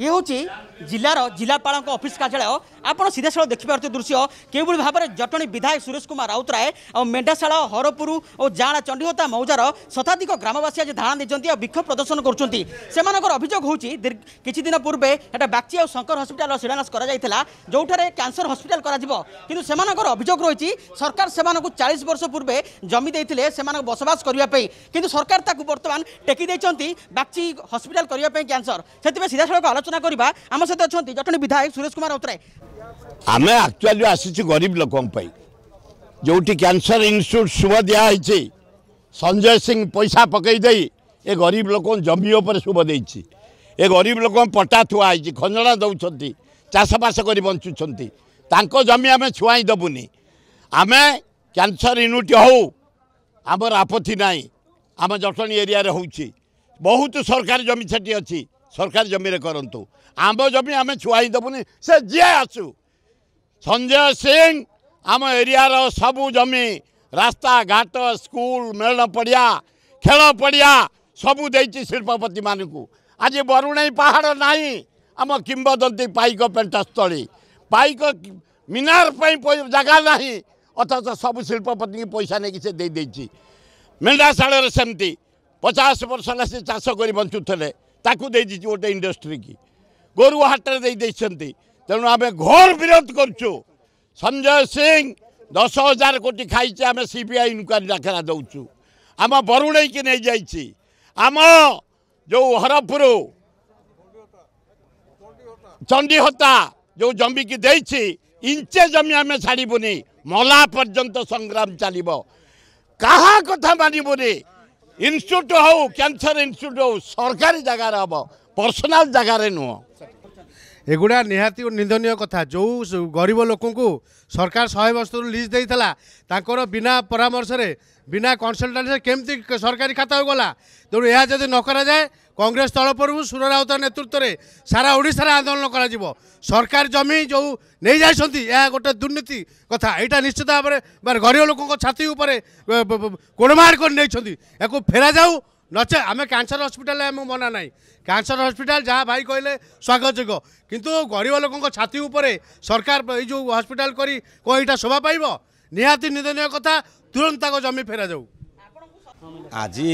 ଇଏ ହେଉଛି ଜିଲ୍ଲାର ଜିଲ୍ଲାପାଳଙ୍କ ଅଫିସ୍ କାର୍ଯ୍ୟାଳୟ ଆପଣ ସିଧାସଳଖ ଦେଖିପାରୁଥିବେ ଦୃଶ୍ୟ କେଉଁଭଳି ଭାବରେ ଜଟଣୀ ବିଧାୟକ ସୁରେଶ କୁମାର ରାଉତରାୟ ଆଉ ମେଣ୍ଢାଶାଳ ହରପୁର ଓ ଜାଣା ଚଣ୍ଡିହତା ମୌଜାର ଶତାଧିକ ଗ୍ରାମବାସୀ ଆଜି ଧାରଣା ଦେଇଛନ୍ତି ଆଉ ବିକ୍ଷୋଭ ପ୍ରଦର୍ଶନ କରୁଛନ୍ତି ସେମାନଙ୍କର ଅଭିଯୋଗ ହେଉଛି କିଛି ଦିନ ପୂର୍ବେ ଏଟା ବାକ୍ଚି ଆଉ ଶଙ୍କର ହସ୍ପିଟାଲର ଶିଳାନ୍ୟାସ କରାଯାଇଥିଲା ଯେଉଁଠାରେ କ୍ୟାନ୍ସର ହସ୍ପିଟାଲ କରାଯିବ କିନ୍ତୁ ସେମାନଙ୍କର ଅଭିଯୋଗ ରହିଛି ସରକାର ସେମାନଙ୍କୁ ଚାଳିଶ ବର୍ଷ ପୂର୍ବେ ଜମି ଦେଇଥିଲେ ସେମାନଙ୍କ ବସବାସ କରିବା ପାଇଁ କିନ୍ତୁ ସରକାର ତାକୁ ବର୍ତ୍ତମାନ ଟେକି ଦେଇଛନ୍ତି ବାକ୍ଚି ହସ୍ପିଟାଲ କରିବା ପାଇଁ କ୍ୟାନ୍ସର ସେଥିପାଇଁ ସିଧାସଳଖ ଆଲୋଚନା କରିବା ଆମ ସହିତ ଅଛନ୍ତି ଜଟଣୀ ବିଧାୟକ ସୁରେଶ କୁମାର ରାଉତରାୟ ଆମେ ଆକ୍ଚୁଆଲି ଆସିଛି ଗରିବ ଲୋକଙ୍କ ପାଇଁ ଯେଉଁଠି କ୍ୟାନସର ଇନଷ୍ଟିଚ୍ୟୁଟ୍ ଶୁଭ ଦିଆହେଇଛି ସଞ୍ଜୟ ସିଂ ପଇସା ପକେଇ ଦେଇ ଏ ଗରିବ ଲୋକଙ୍କ ଜମି ଉପରେ ଶୁଭ ଦେଇଛି ଏ ଗରିବ ଲୋକଙ୍କ ପଟା ଥୁଆ ହେଇଛି ଖଞ୍ଜଣା ଦେଉଛନ୍ତି ଚାଷବାସ କରି ବଞ୍ଚୁଛନ୍ତି ତାଙ୍କ ଜମି ଆମେ ଛୁଆଁ ଦେବୁନି ଆମେ କ୍ୟାନସର ୟୁନିଟ୍ ହଉ ଆମର ଆପତ୍ତି ନାହିଁ ଆମ ଜଟଣୀ ଏରିଆରେ ହେଉଛି ବହୁତ ସରକାରୀ ଜମି ସେଠି ଅଛି ସରକାର ଜମିରେ କରନ୍ତୁ ଆମ୍ବ ଜମି ଆମେ ଛୁଆଇ ଦେବୁନି ସେ ଯିଏ ଅଛୁ ସଞ୍ଜୟ ସିଂ ଆମ ଏରିଆର ସବୁ ଜମି ରାସ୍ତାଘାଟ ସ୍କୁଲ ମେଳଣ ପଡ଼ିଆ ଖେଳ ପଡ଼ିଆ ସବୁ ଦେଇଛି ଶିଳ୍ପପତିମାନଙ୍କୁ ଆଜି ବରୁଣେଇ ପାହାଡ଼ ନାହିଁ ଆମ କିମ୍ବଦନ୍ତୀ ପାଇକ ପେଣ୍ଟସ୍ଥଳୀ ପାଇକ ମିନାର ପାଇଁ ଜାଗା ନାହିଁ ଅଥଚ ସବୁ ଶିଳ୍ପପତିଙ୍କୁ ପଇସା ନେଇକି ସେ ଦେଇଦେଇଛି ମେଣ୍ଢାଶାଳରେ ସେମିତି ପଚାଶ ବର୍ଷ ହେଲା ସେ ଚାଷ କରି ବଞ୍ଚୁଥିଲେ ତାକୁ ଦେଇଦେଇଛି ଗୋଟେ ଇଣ୍ଡଷ୍ଟ୍ରିକି ଗୋରୁ ହାଟରେ ଦେଇ ଦେଇଛନ୍ତି ତେଣୁ ଆମେ ଘୋର ବିରୋଧ କରୁଛୁ ସଞ୍ଜୟ ସିଂ ଦଶ ହଜାର କୋଟି ଖାଇଛି ଆମେ ସି ବି ଆଇ ଇନକ୍ୱାରୀ ଡାକରା ଦେଉଛୁ ଆମ ବରୁଣେଇକି ନେଇଯାଇଛି ଆମ ଯେଉଁ ହରପୁର ଚଣ୍ଡିହତା ଯେଉଁ ଜମିକି ଦେଇଛି ଇଞ୍ଚେ ଜମି ଆମେ ଛାଡ଼ିବୁନି ମଲା ପର୍ଯ୍ୟନ୍ତ ସଂଗ୍ରାମ ଚାଲିବ କାହା କଥା ମାନିବୁନି ଇନଷ୍ଟିଚ୍ୟୁଟ୍ ହେଉ କ୍ୟାନ୍ସର ଇନଷ୍ଟିଚ୍ୟୁଟ୍ ହେଉ ସରକାରୀ ଜାଗାରେ ହେବ ପର୍ସନାଲ୍ ଜାଗାରେ ନୁହଁ এগুড়া নিহাতি নিন্দনীয় কথা ଯେଉଁ ଗରିବ ଲୋକଙ୍କୁ ସରକାର ଶହେ ବର୍ଷରୁ ଲିଜ୍ ଦେଇଥିଲା ତାଙ୍କର ବିନା ପରାମର୍ଶରେ ବିନା କନସଲଟାନ୍ସିରେ କେମିତି ସରକାରୀ ଖାତାକୁ ଗଲା ତେଣୁ ଏହା ଯଦି ନ କରାଯାଏ କଂଗ୍ରେସ ତଳ ପରକୁ ସୁର ରାଉତ ନେତୃତ୍ୱରେ ସାରା ଓଡ଼ିଶାରେ ଆନ୍ଦୋଳନ କରାଯିବ ସରକାର ଜମି ଯେଉଁ ନେଇଯାଇଛନ୍ତି ଏହା ଗୋଟେ ଦୁର୍ନୀତି କଥା ଏଇଟା ନିଶ୍ଚିତ ଭାବରେ ଗରିବ ଲୋକଙ୍କ ଛାତି ଉପରେ ଗୋଡ଼ମାଡ଼ କରି ନେଇଛନ୍ତି ଏହାକୁ ଫେରାଯାଉ ନଚେ ଆମେ କ୍ୟାନ୍ସର ହସ୍ପିଟାଲ ଆମ ମନା ନାହିଁ କ୍ୟାନ୍ସର ହସ୍ପିଟାଲ ଯାହା ଭାଇ କହିଲେ ସ୍ୱାଗତଯୋଗ୍ୟ କିନ୍ତୁ ଗରିବ ଲୋକଙ୍କ ଛାତି ଉପରେ ସରକାର ଏଇ ଯେଉଁ ହସ୍ପିଟାଲ କରି କ'ଣ ଏଇଟା ଶୋଭା ପାଇବ ନିହାତି ନିନ୍ଦନୀୟ କଥା ତୁରନ୍ତ ତାଙ୍କ ଜମି ଫେରାଯାଉ ଆଜି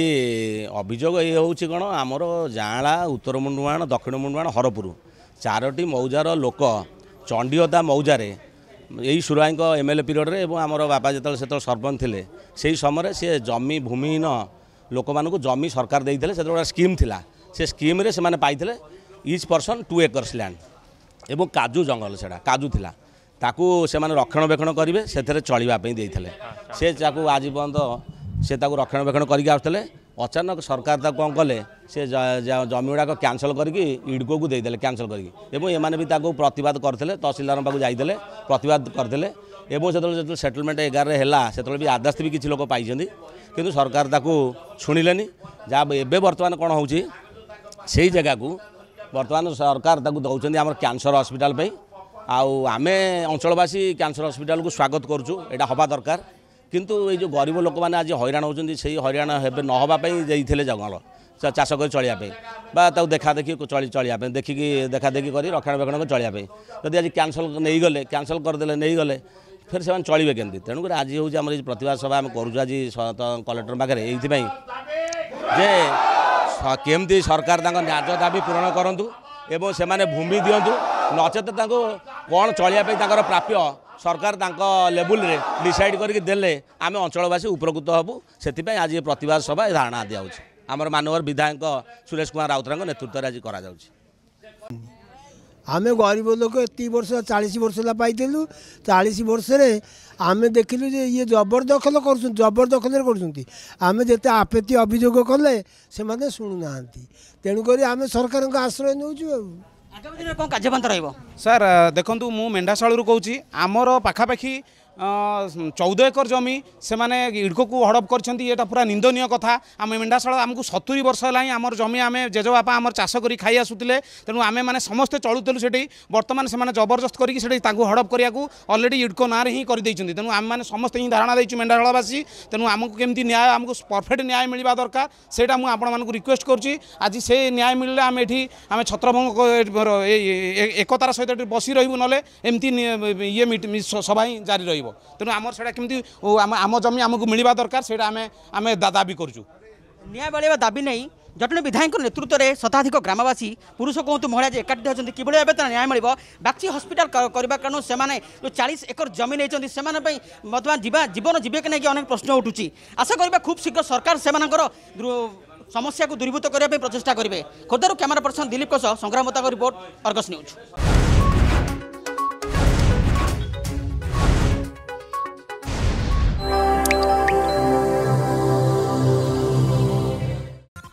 ଅଭିଯୋଗ ଏ ହେଉଛି କ'ଣ ଆମର ଜାଁଳା ଉତ୍ତର ମୁଣ୍ଡୁଆଣ ଦକ୍ଷିଣ ମୁଣ୍ଡୁଆଣ ହରପୁର ଚାରୋଟି ମୌଜାର ଲୋକ ଚଣ୍ଡିଅଦା ମୌଜାରେ ଏଇ ସୁରାଇଙ୍କ ଏମ୍ ଏଲ୍ ଏ ପିରିୟଡ଼ରେ ଏବଂ ଆମର ବାପା ଯେତେବେଳେ ସେତେବେଳେ ସରପଞ୍ଚ ଥିଲେ ସେହି ସମୟରେ ସିଏ ଜମି ଭୂମିହୀନ ଲୋକମାନଙ୍କୁ ଜମି ସରକାର ଦେଇଥିଲେ ସେଥିରେ ଗୋଟେ ସ୍କିମ୍ ଥିଲା ସେ ସ୍କିମ୍ରେ ସେମାନେ ପାଇଥିଲେ each person two acres land ଏବଂ କାଜୁ ଜଙ୍ଗଲ ସେଇଟା କାଜୁ ଥିଲା ତାକୁ ସେମାନେ ରକ୍ଷଣାବେକ୍ଷଣ କରିବେ ସେଥିରେ ଚଳିବା ପାଇଁ ଦେଇଥିଲେ ସେ ତାକୁ ଆଜି ପର୍ଯ୍ୟନ୍ତ ସେ ତାକୁ ରକ୍ଷଣାବେକ୍ଷଣ କରିକି ଆସୁଥିଲେ ଅଚାନକ ସରକାର ତାକୁ କ'ଣ କଲେ ସେ ଜମିଗୁଡ଼ାକ କ୍ୟାନସଲ୍ କରିକି ଇଡ଼କୋକୁ ଦେଇଦେଲେ କ୍ୟାନସଲ୍ କରିକି ଏବଂ ଏମାନେ ବି ତାକୁ ପ୍ରତିବାଦ କରିଥିଲେ ତହସିଲଦାରଙ୍କ ପାଖକୁ ଯାଇଥିଲେ ପ୍ରତିବାଦ କରିଥିଲେ এবং ସେତେବେଳେ ଯେତେବେଳେ ସେଟଲମେଣ୍ଟ ଏଗାରରେ ହେଲା ସେତେବେଳେ ବି ଆଦାସ୍ତି ବି କିଛି ଲୋକ ପାଇଛନ୍ତି କିନ୍ତୁ ସରକାର ତାକୁ ଶୁଣିଲେନି ଯାହା ଏବେ ବର୍ତ୍ତମାନ କ'ଣ ହେଉଛି ସେଇ ଜାଗାକୁ ବର୍ତ୍ତମାନ ସରକାର ତାକୁ ଦେଉଛନ୍ତି ଆମର କ୍ୟାନ୍ସର ହସ୍ପିଟାଲ ପାଇଁ ଆଉ ଆମେ ଅଞ୍ଚଳବାସୀ କ୍ୟାନ୍ସର ହସ୍ପିଟାଲକୁ ସ୍ୱାଗତ କରୁଛୁ ଏଇଟା ହେବା ଦରକାର କିନ୍ତୁ ଏଇ ଯେଉଁ ଗରିବ ଲୋକମାନେ ଆଜି ହଇରାଣ ହେଉଛନ୍ତି ସେଇ ହଇରାଣ ହେବେ ନ ହେବା ପାଇଁ ଯାଇଥିଲେ ଜଙ୍ଗଲ ଚାଷ କରି ଚଳିବା ପାଇଁ ବା ତାକୁ ଦେଖାଦେଖି ଚଳି ଚଳିବା ପାଇଁ ଦେଖିକି ଦେଖାଦେଖି କରି ରକ୍ଷଣାବେକ୍ଷଣ କରି ଚଳିବା ପାଇଁ ଯଦି ଆଜି କ୍ୟାନସଲ୍ ନେଇଗଲେ କ୍ୟାନସଲ୍ କରିଦେଲେ ନେଇଗଲେ ফের সে চলবে কেমি তেমক আজ হচ্ছে আমার এই প্রতবাদ সভা আমি করছু আজ কলেক্টর পাখে এইপাই যে কেমি সরকার তাঁর ন্যায্য দাবি পূরণ করতু এবং সে ভূমি দিও নচেত তা কম চলিয়া তাঁর প্রাপ্য সরকার তাঁর লেবুলরে ডিসাইড করি দেলে আমি অঞ্চলবাসী উপকৃত হবু সেপাই আজ প্রতবাদ সভা ধারণা দিয়া হচ্ছে আমার মানবর বিধায়ক সুরেশ কুমার রাউতরাঙ্ নেতৃত্বের আজ করা যাচ্ছে ଆମେ ଗରିବ ଲୋକ ଏତିକି ବର୍ଷ ଚାଳିଶ ବର୍ଷ ହେଲା ପାଇଥିଲୁ ଚାଳିଶ ବର୍ଷରେ ଆମେ ଦେଖିଲୁ ଯେ ଇଏ ଜବରଦଖଲ କରୁଛନ୍ତି ଜବରଦଖଲରେ କରୁଛନ୍ତି ଆମେ ଯେତେ ଆପତ୍ତି ଅଭିଯୋଗ କଲେ ସେମାନେ ଶୁଣୁନାହାନ୍ତି ତେଣୁକରି ଆମେ ସରକାରଙ୍କ ଆଶ୍ରୟ ନେଉଛୁ ଆଉ ଆଗାମୀ ଦିନରେ କ'ଣ କାର୍ଯ୍ୟପନ୍ଥା ରହିବ ସାର୍ ଦେଖନ୍ତୁ ମୁଁ ମେଣ୍ଢାଶାଳରୁ କହୁଛି ଆମର ପାଖାପାଖି চৌদ একর জমি সেমানে ইড়কু হড়প করছেন এটা পুরা নিন্দনীয় কথা আমি মেন্ডাশাড় আমি সতুরি বর্ষ হল আমার জমি আমি জেজবাপা আমার চাষ করে খাই আসুলে তেমন আমি মানে সমস্তে চলুলু সেটি বর্তমান সে জবরদস্ত করি সেটি তাঁকু হড়প করা অলরেডি ইড়কো নাঁরে হি করে দিয়েছেন তেমন আমি মানে সমস্তে হি ধারণা দিয়েছু মেন্ডাশাড়বাসী তেমন আমি কমিটি ন্যায় আমি পরফেক্ট ন্যায় মিলবা দরকার সেটা মু আপনার রিকোয়েস্ট করছি আজ সে ন্যায় মিললে আমি এটি আমি ছত্রভঙ্গ একতার সহ বসি রহবু নলে এমতি ইয়ে সভা জারি রহব পারিব তেণু আমার সেটা কেমি ଆମ ଜମି ଆମକୁ ମିଳିବା ଦରକାର ସେଇଟା ଆମେ ଆମେ ଦାବି କରୁଛୁ ন্যায় মিলবা ଦାବି নেই ଜଟଣୀ ବିଧାୟକଙ୍କ ନେତୃତ୍ୱରେ ଶତାଧିକ ଗ୍ରାମବାସୀ ପୁରୁଷ କୁହନ୍ତୁ ମହିଳା ଯେ ଏକାଠି ହେଉଛନ୍ତି କିଭଳି ଭାବେ ତାର ନ୍ୟାୟ ମିଳିବ ବାକ୍ସି ହସ୍ପିଟାଲ କରିବା କାରଣରୁ ସେମାନେ ଯେଉଁ ଚାଳିଶ ଏକର ଜମି ନେଇଛନ୍ତି ସେମାନଙ୍କ ପାଇଁ ବର୍ତ୍ତମାନ ଯିବା ଜୀବନ ଜୀବିକା ନେଇକି ଅନେକ ପ୍ରଶ୍ନ ଉଠୁଛି ଆଶା କରିବା ଖୁବ୍ ଶୀଘ୍ର ସରକାର ସେମାନଙ୍କର ସମସ୍ୟାକୁ ଦୂରୀଭୂତ କରିବା ପାଇଁ ପ୍ରଚେଷ୍ଟା କରିବେ ଖୋର୍ଦ୍ଧାରୁ କ୍ୟାମେରା ପର୍ସନ ଦିଲ୍ଲୀପଙ୍କ ସହ ସଂଗ୍ରାମ ତାଙ୍କ ରିପୋର୍ଟ ଅର୍ଗସ୍ ନ୍ୟୁଜ୍